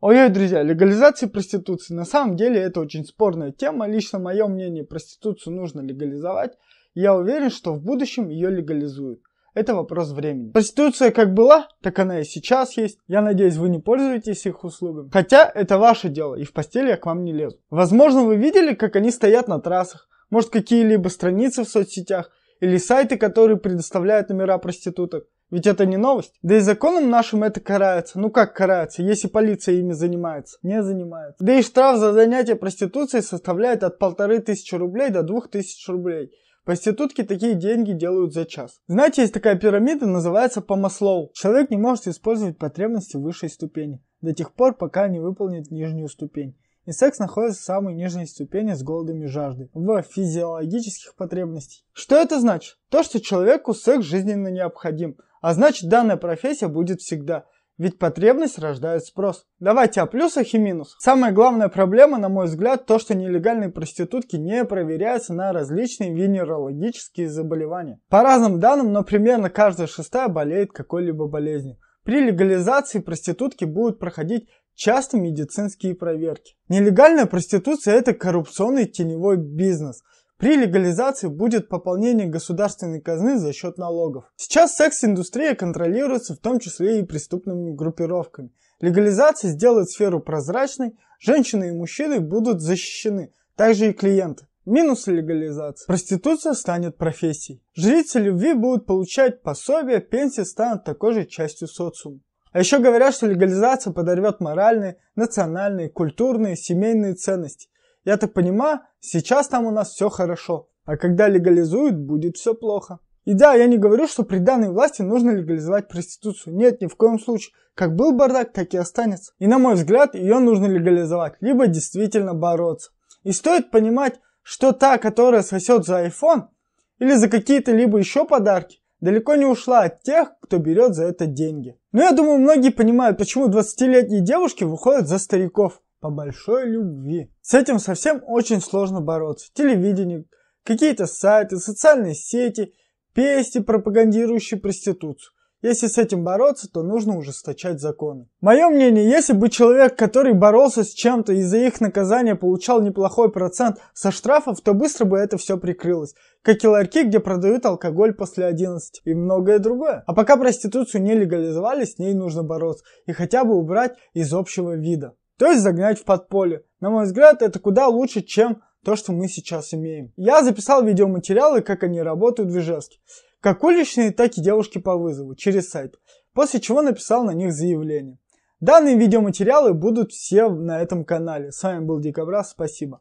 Ой-ой, друзья, легализация проституции. На самом деле это очень спорная тема. Лично мое мнение, проституцию нужно легализовать. Я уверен, что в будущем ее легализуют. Это вопрос времени. Проституция как была, так она и сейчас есть. Я надеюсь, вы не пользуетесь их услугами. Хотя это ваше дело, и в постели я к вам не лезу. Возможно, вы видели, как они стоят на трассах. Может, какие-либо страницы в соцсетях или сайты, которые предоставляют номера проституток. Ведь это не новость. Да и законом нашим это карается. Ну как карается, если полиция ими занимается? Не занимается. Да и штраф за занятие проституцией составляет от полторы тысячи рублей до двух тысяч рублей. Проститутки такие деньги делают за час. Знаете, есть такая пирамида, называется по маслову. Человек не может использовать потребности высшей ступени до тех пор, пока не выполнит нижнюю ступень. И секс находится в самой нижней ступени с голодами и жаждой, в физиологических потребностей. Что это значит? То, что человеку секс жизненно необходим, а значит данная профессия будет всегда. Ведь потребность рождает спрос. Давайте о плюсах и минусах. Самая главная проблема, на мой взгляд, то, что нелегальные проститутки не проверяются на различные венерологические заболевания. По разным данным, но примерно каждая шестая болеет какой-либо болезнью. При легализации проститутки будут проходить часто медицинские проверки. Нелегальная проституция – это коррупционный теневой бизнес. При легализации будет пополнение государственной казны за счет налогов. Сейчас секс-индустрия контролируется в том числе и преступными группировками. Легализация сделает сферу прозрачной, женщины и мужчины будут защищены, также и клиенты. Минус легализации: Проституция станет профессией. Жрицы любви будут получать пособия, пенсии станут такой же частью социума. А еще говорят, что легализация подорвет моральные, национальные, культурные, семейные ценности. Я так понимаю, сейчас там у нас все хорошо, а когда легализуют, будет все плохо. И да, я не говорю, что при данной власти нужно легализовать проституцию. Нет, ни в коем случае. Как был бардак, так и останется. И на мой взгляд, ее нужно легализовать, либо действительно бороться. И стоит понимать, что та, которая сосет за iPhone или за какие-то либо еще подарки, далеко не ушла от тех, кто берет за это деньги. Но я думаю, многие понимают, почему 20-летние девушки выходят за стариков по большой любви. С этим совсем очень сложно бороться. Телевидение, какие-то сайты, социальные сети, песни, пропагандирующие проституцию. Если с этим бороться, то нужно ужесточать законы. Мое мнение, если бы человек, который боролся с чем-то и за их наказание получал неплохой процент со штрафов, то быстро бы это все прикрылось. Как и ларьки, где продают алкоголь после 11 и многое другое. А пока проституцию не легализовали, с ней нужно бороться и хотя бы убрать из общего вида. То есть загнать в подполье. На мой взгляд, это куда лучше, чем то, что мы сейчас имеем. Я записал видеоматериалы, как они работают в Ижевске как уличные, так и девушки по вызову через сайт, после чего написал на них заявление. Данные видеоматериалы будут все на этом канале. С вами был Дикобраз, спасибо.